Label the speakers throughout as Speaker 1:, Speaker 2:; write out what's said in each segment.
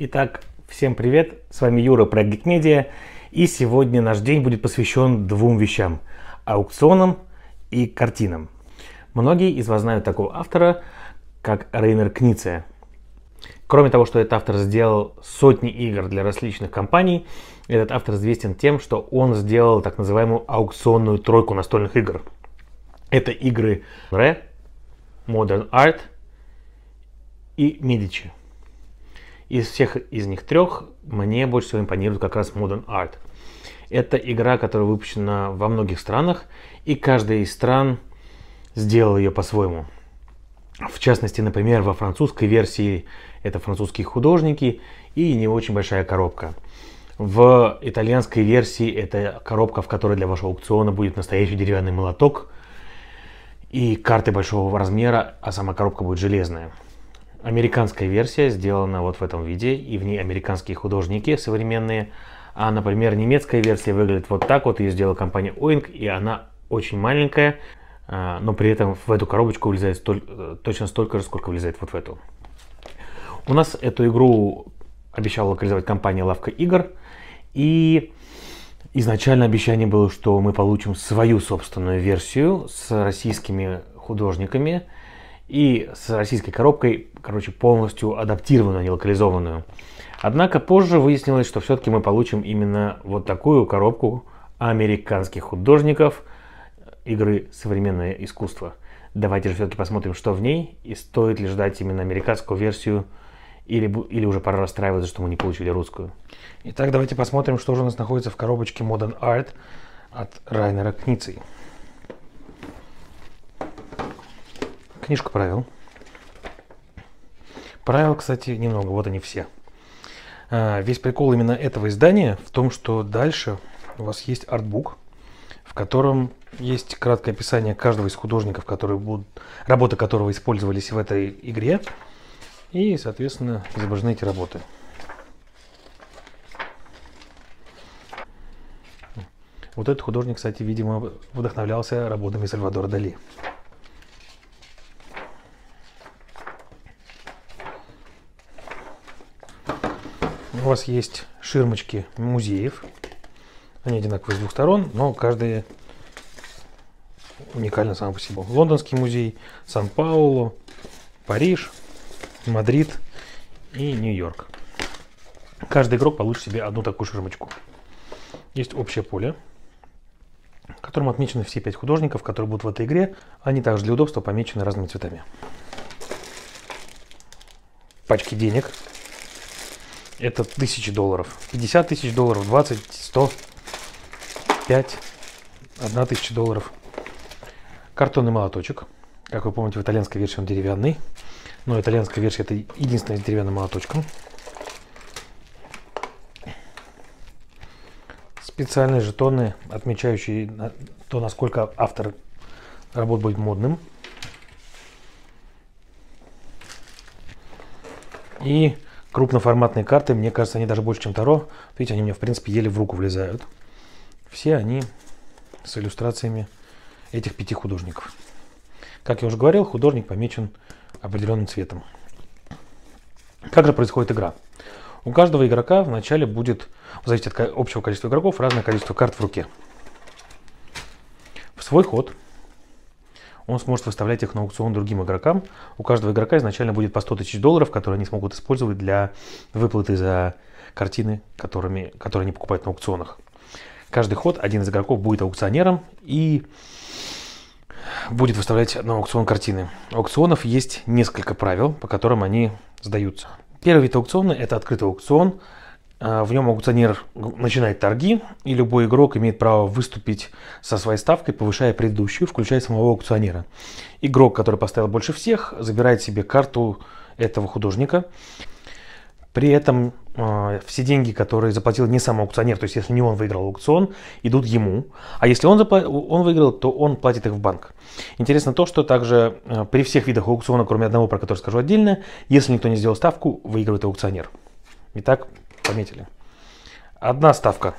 Speaker 1: Итак, всем привет, с вами Юра, проект Geekmedia, и сегодня наш день будет посвящен двум вещам – аукционам и картинам. Многие из вас знают такого автора, как Рейнер Книце. Кроме того, что этот автор сделал сотни игр для различных компаний, этот автор известен тем, что он сделал так называемую аукционную тройку настольных игр. Это игры Re, Modern Art и Medici. Из всех из них трех мне больше всего импонирует как раз Modern Art. Это игра, которая выпущена во многих странах, и каждая из стран сделала ее по-своему. В частности, например, во французской версии это французские художники и не очень большая коробка. В итальянской версии это коробка, в которой для вашего аукциона будет настоящий деревянный молоток и карты большого размера, а сама коробка будет железная. Американская версия сделана вот в этом виде, и в ней американские художники современные. А, например, немецкая версия выглядит вот так вот, ее сделала компания Oink, и она очень маленькая, а, но при этом в эту коробочку влезает столь, э, точно столько же, сколько влезает вот в эту. У нас эту игру обещала локализовать компания «Лавка игр», и изначально обещание было, что мы получим свою собственную версию с российскими художниками, и с российской коробкой, короче, полностью адаптированную, а не локализованную. Однако позже выяснилось, что все-таки мы получим именно вот такую коробку американских художников игры «Современное искусство». Давайте же все-таки посмотрим, что в ней, и стоит ли ждать именно американскую версию, или, или уже пора расстраиваться, что мы не получили русскую. Итак, давайте посмотрим, что же у нас находится в коробочке Modern Art от Райнера Кницей. Книжка правил. Правил, кстати, немного, вот они все. А, весь прикол именно этого издания в том, что дальше у вас есть артбук, в котором есть краткое описание каждого из художников, которые будут, работы которого использовались в этой игре, и, соответственно, изображены эти работы. Вот этот художник, кстати, видимо, вдохновлялся работами Сальвадора Дали. у вас есть ширмочки музеев. Они одинаковые с двух сторон, но каждая уникальна сама по себе. Лондонский музей, Сан-Паулу, Париж, Мадрид и Нью-Йорк. Каждый игрок получит себе одну такую ширмочку. Есть общее поле, в котором отмечены все пять художников, которые будут в этой игре. Они также для удобства помечены разными цветами. Пачки денег, это тысячи долларов. 50 тысяч долларов, 20, 100, 5, 1 тысяча долларов. Картонный молоточек. Как вы помните, в итальянской версии он деревянный. Но итальянская версия это единственная с деревянным молоточком. Специальные жетоны, отмечающие то, насколько автор работ будет модным. И крупноформатные карты, мне кажется, они даже больше, чем Таро. Видите, они мне, в принципе, еле в руку влезают. Все они с иллюстрациями этих пяти художников. Как я уже говорил, художник помечен определенным цветом. Как же происходит игра? У каждого игрока вначале будет, в зависимости от общего количества игроков, разное количество карт в руке. В свой ход – он сможет выставлять их на аукцион другим игрокам. У каждого игрока изначально будет по 100 тысяч долларов, которые они смогут использовать для выплаты за картины, которыми, которые они покупают на аукционах. Каждый ход один из игроков будет аукционером и будет выставлять на аукцион картины. У аукционов есть несколько правил, по которым они сдаются. Первый вид аукциона – это открытый аукцион – а, в нем аукционер начинает торги, и любой игрок имеет право выступить со своей ставкой, повышая предыдущую, включая самого аукционера. Игрок, который поставил больше всех, забирает себе карту этого художника. При этом э, все деньги, которые заплатил не сам аукционер, то есть если не он выиграл аукцион, идут ему. А если он, он выиграл, то он платит их в банк. Интересно то, что также э, при всех видах аукциона, кроме одного, про который скажу отдельно, если никто не сделал ставку, выигрывает аукционер. Итак, пометили. Одна ставка.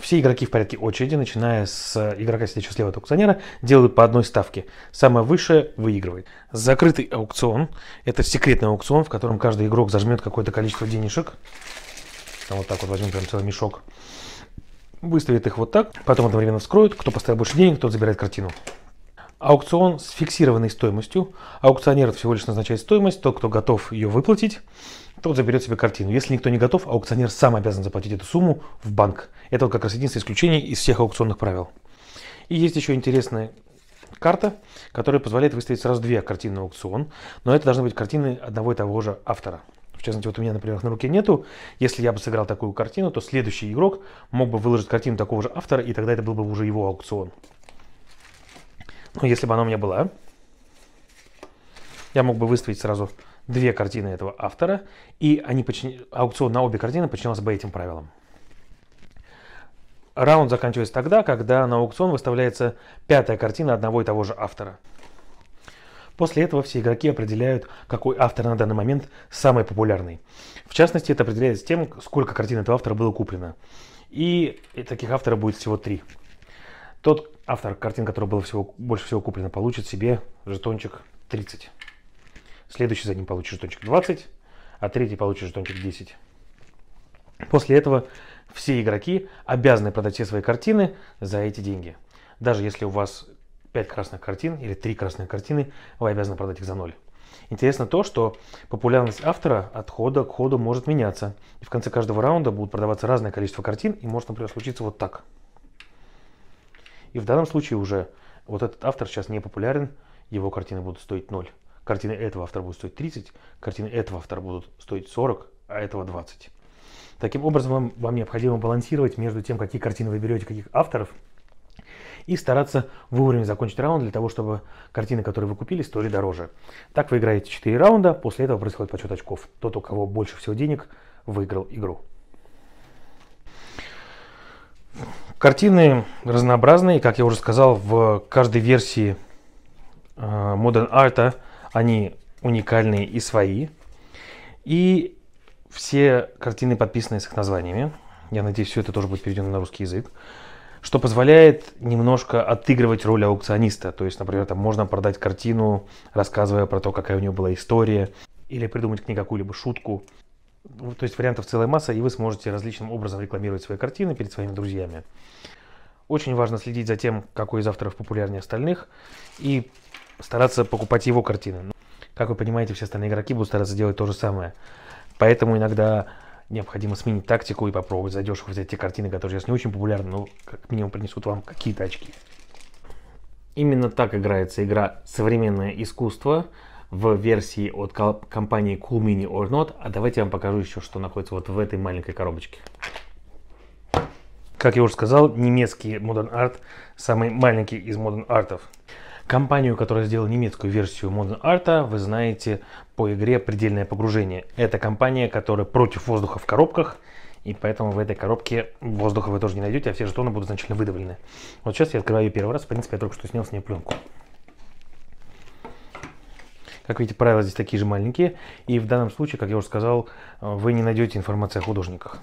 Speaker 1: Все игроки в порядке очереди, начиная с игрока, сидящего слева от аукционера, делают по одной ставке. Самая высшая выигрывает. Закрытый аукцион. Это секретный аукцион, в котором каждый игрок зажмет какое-то количество денежек. вот так вот возьмем прям целый мешок. Выставит их вот так, потом одновременно вскроют. Кто поставил больше денег, тот забирает картину. Аукцион с фиксированной стоимостью. Аукционер всего лишь назначает стоимость, тот, кто готов ее выплатить тот заберет себе картину. Если никто не готов, аукционер сам обязан заплатить эту сумму в банк. Это вот как раз единственное исключение из всех аукционных правил. И есть еще интересная карта, которая позволяет выставить сразу две картины на аукцион, но это должны быть картины одного и того же автора. В частности, вот у меня, например, на руке нету. Если я бы сыграл такую картину, то следующий игрок мог бы выложить картину такого же автора, и тогда это был бы уже его аукцион. Но если бы она у меня была, я мог бы выставить сразу две картины этого автора, и они подчин... аукцион на обе картины подчинялся бы этим правилам. Раунд заканчивается тогда, когда на аукцион выставляется пятая картина одного и того же автора. После этого все игроки определяют, какой автор на данный момент самый популярный. В частности, это определяется тем, сколько картин этого автора было куплено. И таких авторов будет всего три. Тот автор картин, который было всего, больше всего куплено, получит себе жетончик 30. Следующий за ним получит жетончик 20, а третий получит жетончик 10. После этого все игроки обязаны продать все свои картины за эти деньги. Даже если у вас 5 красных картин или 3 красные картины, вы обязаны продать их за 0. Интересно то, что популярность автора от хода к ходу может меняться. И в конце каждого раунда будут продаваться разное количество картин, и может, например, случиться вот так. И в данном случае уже вот этот автор сейчас не популярен, его картины будут стоить 0. Картины этого автора будут стоить 30, картины этого автора будут стоить 40, а этого 20. Таким образом, вам, вам необходимо балансировать между тем, какие картины вы берете, каких авторов, и стараться вовремя закончить раунд для того, чтобы картины, которые вы купили, стоили дороже. Так вы играете 4 раунда, после этого происходит подсчет очков. Тот, у кого больше всего денег, выиграл игру. Картины разнообразные, как я уже сказал, в каждой версии э, Modern Art они уникальные и свои. И все картины подписаны с их названиями. Я надеюсь, все это тоже будет переведено на русский язык. Что позволяет немножко отыгрывать роль аукциониста. То есть, например, там можно продать картину, рассказывая про то, какая у нее была история, или придумать к ней какую-либо шутку. Ну, то есть вариантов целая масса, и вы сможете различным образом рекламировать свои картины перед своими друзьями. Очень важно следить за тем, какой из авторов популярнее остальных, и стараться покупать его картины. Ну, как вы понимаете, все остальные игроки будут стараться делать то же самое. Поэтому иногда необходимо сменить тактику и попробовать задешево взять те картины, которые сейчас не очень популярны, но как минимум принесут вам какие-то очки. Именно так играется игра «Современное искусство» в версии от компании Cool Mini or Not. А давайте я вам покажу еще, что находится вот в этой маленькой коробочке. Как я уже сказал, немецкий Modern Art самый маленький из Modern Артов. Компанию, которая сделала немецкую версию Modern Art, вы знаете по игре «Предельное погружение». Это компания, которая против воздуха в коробках, и поэтому в этой коробке воздуха вы тоже не найдете, а все жетоны будут значительно выдавлены. Вот сейчас я открываю ее первый раз, в принципе, я только что снял с нее пленку. Как видите, правила здесь такие же маленькие, и в данном случае, как я уже сказал, вы не найдете информации о художниках.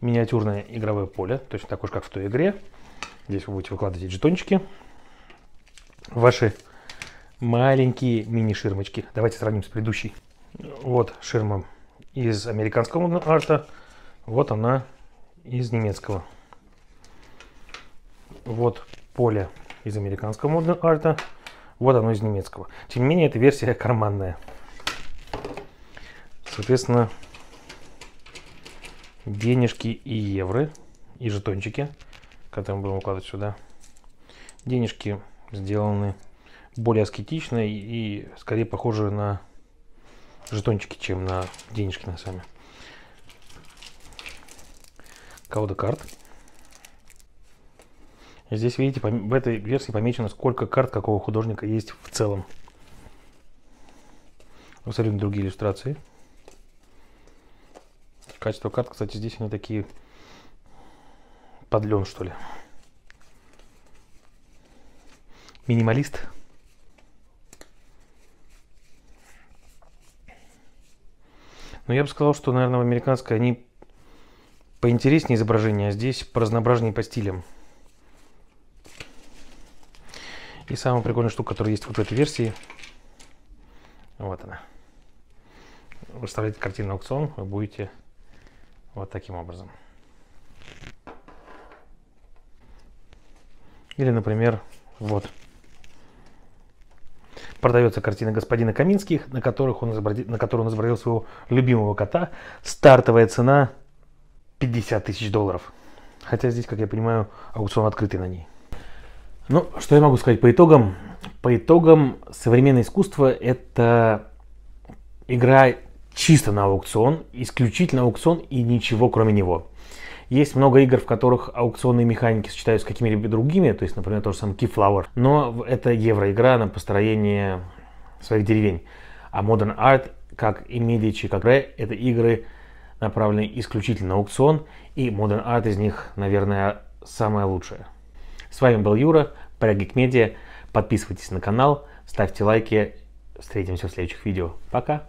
Speaker 1: Миниатюрное игровое поле, точно такое же, как в той игре. Здесь вы будете выкладывать жетончики, ваши маленькие мини-ширмочки. Давайте сравним с предыдущей. Вот ширма из американского арта, вот она из немецкого. Вот поле из американского модного арта, вот оно из немецкого. Тем не менее, эта версия карманная. Соответственно, денежки и евро, и жетончики, которые мы будем укладывать сюда. Денежки сделаны более аскетично и, скорее похожи на жетончики, чем на денежки на сами. Колода карт. Здесь, видите, в этой версии помечено, сколько карт какого художника есть в целом. Абсолютно другие иллюстрации. Качество карт, кстати, здесь они такие подлен, что ли минималист. Но ну, я бы сказал, что, наверное, в американской они поинтереснее изображения, а здесь разнообразнее по стилям. И самая прикольная штука, которая есть вот в этой версии, вот она. Выставляете картину на аукцион, вы будете вот таким образом. Или, например, вот продается картина господина Каминских, на, которых он изобразил, на которой он изобразил своего любимого кота. Стартовая цена 50 тысяч долларов. Хотя здесь, как я понимаю, аукцион открытый на ней. Ну, что я могу сказать по итогам? По итогам, современное искусство – это игра чисто на аукцион, исключительно аукцион и ничего кроме него. Есть много игр, в которых аукционные механики сочетаются с какими-либо другими, то есть, например, тот же самый Keyflower, но это евроигра на построение своих деревень. А Modern Art, как и Medici, как Ре, это игры, направленные исключительно на аукцион, и Modern Art из них, наверное, самое лучшее. С вами был Юра, Парагик Медиа. Подписывайтесь на канал, ставьте лайки. Встретимся в следующих видео. Пока!